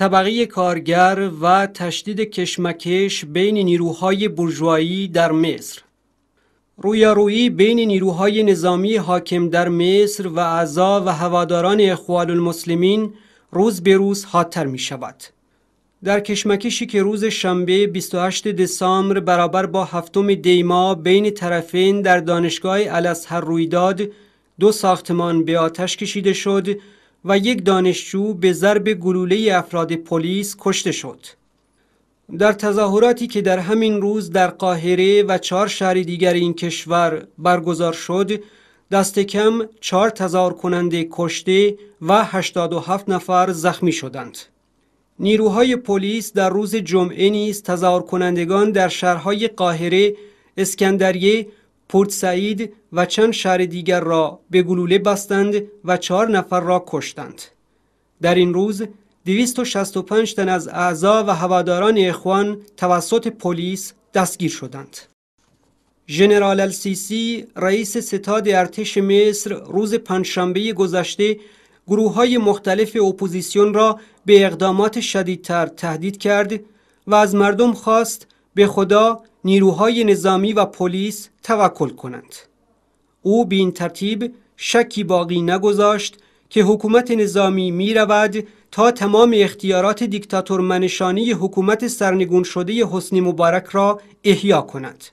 طبقه کارگر و تشدید کشمکش بین نیروهای برجوایی در مصر رویارویی بین نیروهای نظامی حاکم در مصر و اعضا و هواداران اخوال المسلمین روز به روز حادتر می شود. در کشمکشی که روز شنبه 28 دسامبر برابر با هفتم دیما بین طرفین در دانشگاه الاسهر رویداد دو ساختمان به آتش کشیده شد و یک دانشجو به ضرب گلوله افراد پلیس کشته شد. در تظاهراتی که در همین روز در قاهره و چهار شهر دیگر این کشور برگزار شد، دست کم چهار تظاهر کننده کشته و 87 نفر زخمی شدند. نیروهای پلیس در روز جمعه نیز تظاهر کنندگان در شهرهای قاهره، اسکندریه پورت سعید و چند شهر دیگر را به گلوله بستند و چهار نفر را کشتند. در این روز 265 تن از اعضا و هواداران اخوان توسط پلیس دستگیر شدند. ژنرال السیسی رئیس ستاد ارتش مصر روز پنجشنبه گذشته گروه های مختلف اپوزیسیون را به اقدامات شدیدتر تهدید کرد و از مردم خواست به خدا نیروهای نظامی و پلیس توکل کنند او به این ترتیب شکی باقی نگذاشت که حکومت نظامی می تا تمام اختیارات دیکتاتور منشانی حکومت سرنگون شده حسنی مبارک را احیا کند.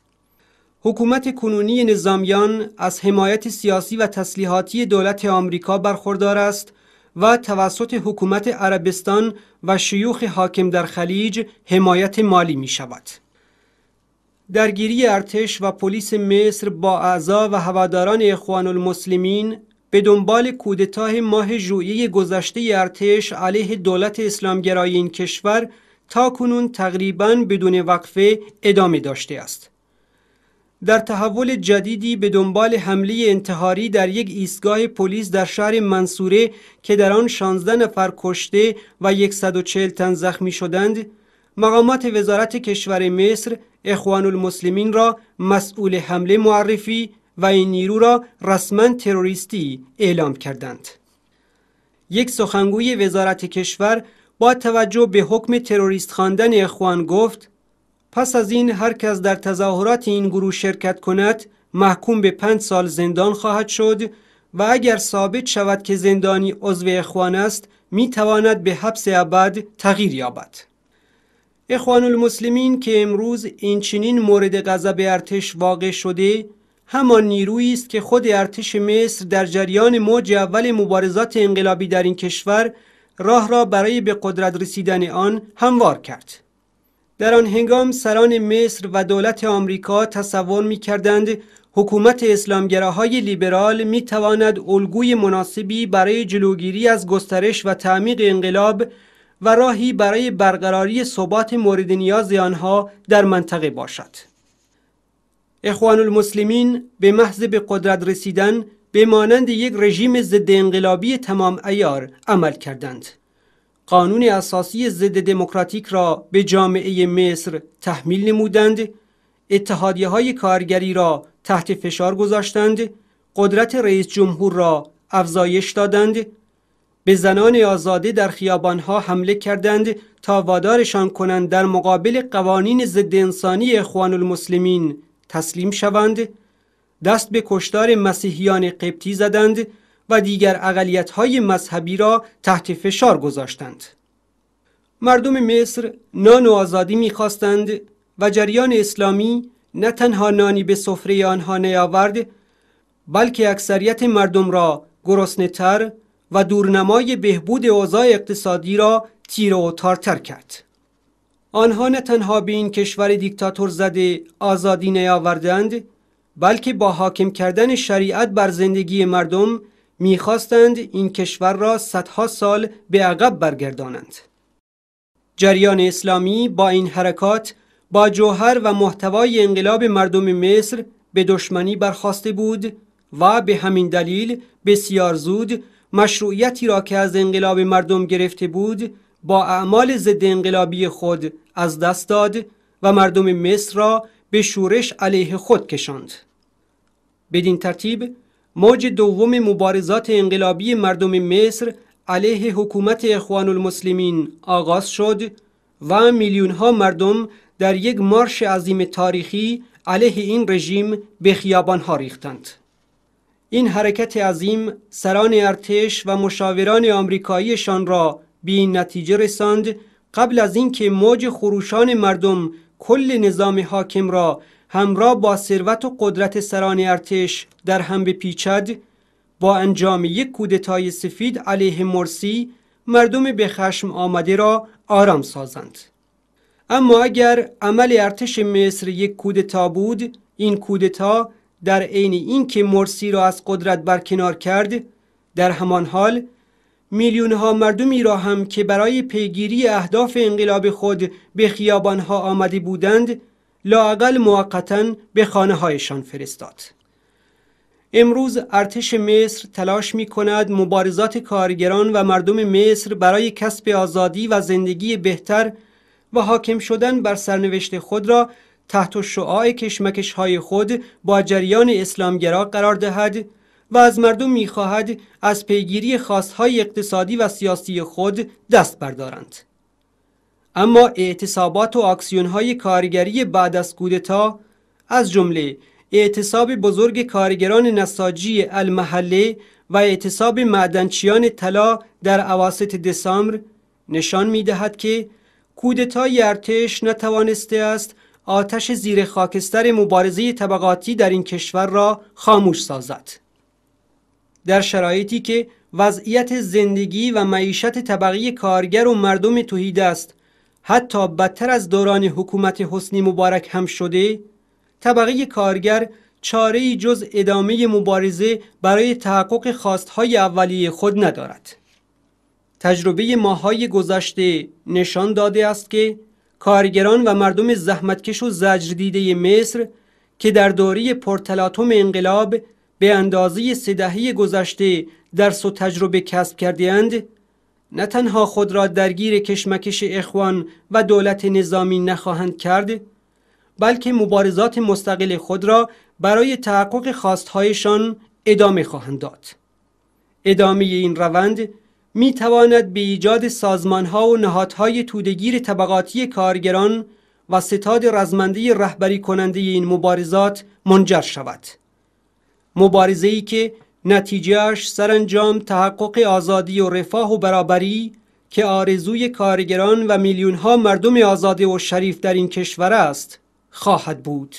حکومت کنونی نظامیان از حمایت سیاسی و تسلیحاتی دولت آمریکا برخوردار است و توسط حکومت عربستان و شیوخ حاکم در خلیج حمایت مالی می شود. درگیری ارتش و پلیس مصر با اعضا و هواداران اخوان المسلمین به دنبال کودتای ماه ژوئیه گذشته ارتش علیه دولت اسلامگرای این کشور تا کنون تقریبا بدون وقفه ادامه داشته است. در تحول جدیدی به دنبال حمله انتحاری در یک ایستگاه پلیس در شهر منصوره که در آن 16 نفر کشته و 140 تن زخمی شدند مقامات وزارت کشور مصر اخوان المسلمین را مسئول حمله معرفی و این نیرو را رسما تروریستی اعلام کردند. یک سخنگوی وزارت کشور با توجه به حکم تروریست خواندن اخوان گفت پس از این هر کس در تظاهرات این گروه شرکت کند محکوم به پنج سال زندان خواهد شد و اگر ثابت شود که زندانی عضو اخوان است می تواند به حبس ابد تغییر یابد. اخوان المسلمین که امروز این چنین مورد غضب ارتش واقع شده همان نیرویی است که خود ارتش مصر در جریان موج اول مبارزات انقلابی در این کشور راه را برای به قدرت رسیدن آن هموار کرد در آن هنگام سران مصر و دولت آمریکا تصور می کردند حکومت اسلامگراهای لیبرال می تواند الگوی مناسبی برای جلوگیری از گسترش و تعمیق انقلاب و راهی برای برقراری ثبات مورد نیاز آنها در منطقه باشد. اخوان المسلمین به محض به قدرت رسیدن به مانند یک رژیم ضد انقلابی تمام ایار عمل کردند. قانون اساسی ضد دموکراتیک را به جامعه مصر تحمیل نمودند، اتحادیه های کارگری را تحت فشار گذاشتند، قدرت رئیس جمهور را افزایش دادند به زنان آزادی در خیابانها حمله کردند تا وادارشان کنند در مقابل قوانین ضد انسانی اخوان المسلمین تسلیم شوند دست به کشتار مسیحیان قبطی زدند و دیگر اقلیت‌های مذهبی را تحت فشار گذاشتند مردم مصر نان و آزادی میخواستند و جریان اسلامی نه تنها نانی به سفره آنها نیاورد بلکه اکثریت مردم را گرسنه‌تر و دورنمای بهبود اوضاع اقتصادی را تیر و تارتر کرد. آنها نه تنها به این کشور دیکتاتور زده آزادی نیاوردند بلکه با حاکم کردن شریعت بر زندگی مردم میخواستند این کشور را صدها سال به عقب برگردانند. جریان اسلامی با این حرکات با جوهر و محتوای انقلاب مردم مصر به دشمنی برخواسته بود و به همین دلیل بسیار زود مشروعیتی را که از انقلاب مردم گرفته بود با اعمال ضد انقلابی خود از دست داد و مردم مصر را به شورش علیه خود کشاند بدین ترتیب موج دوم مبارزات انقلابی مردم مصر علیه حکومت اخوان المسلمین آغاز شد و میلیون ها مردم در یک مارش عظیم تاریخی علیه این رژیم به خیابان ها ریختند این حرکت عظیم سران ارتش و مشاوران آمریکاییشان را به این نتیجه رساند قبل از اینکه موج خروشان مردم کل نظام حاکم را همراه با ثروت و قدرت سران ارتش در هم بپیچد با انجام یک کودتای سفید علیه مرسی مردم به خشم آمده را آرام سازند اما اگر عمل ارتش مصر یک کودتا بود این کودتا در عین اینکه مرسی را از قدرت برکنار کرد در همان حال میلیون ها مردمی را هم که برای پیگیری اهداف انقلاب خود به خیابان ها آمده بودند لاقل موقتا به خانه هایشان فرستاد امروز ارتش مصر تلاش می کند مبارزات کارگران و مردم مصر برای کسب آزادی و زندگی بهتر و حاکم شدن بر سرنوشت خود را تحت شعاع کشمکش های خود با جریان اسلامگرا قرار دهد و از مردم میخواهد از پیگیری خواستهای اقتصادی و سیاسی خود دست بردارند. اما اعتصابات و های کارگری بعد از کودتا از جمله اعتصاب بزرگ کارگران نساجی المحله و اعتصاب معدنچیان طلا در عواست دسامبر نشان می دهد که کودتای ارتش نتوانسته است آتش زیر خاکستر مبارزه طبقاتی در این کشور را خاموش سازد در شرایطی که وضعیت زندگی و معیشت طبقه کارگر و مردم توحید است حتی بدتر از دوران حکومت حسنی مبارک هم شده طبقه کارگر چاره جز ادامه مبارزه برای تحقق خواستهای اولیه خود ندارد تجربه ماهای گذشته نشان داده است که کارگران و مردم زحمتکش و زجردیده مصر که در دوری پرتلاتوم انقلاب به اندازه سه گذشته درس و تجربه کسب کردهاند نه تنها خود را درگیر کشمکش اخوان و دولت نظامی نخواهند کرد بلکه مبارزات مستقل خود را برای تحقق خواستهایشان ادامه خواهند داد ادامه این روند می تواند به ایجاد سازمان ها و نهادهای تودگیر طبقاتی کارگران و ستاد رزمنده رهبری کننده این مبارزات منجر شود. مبارزه ای که نتیجهش سرانجام تحقق آزادی و رفاه و برابری که آرزوی کارگران و میلیون ها مردم آزاده و شریف در این کشور است خواهد بود.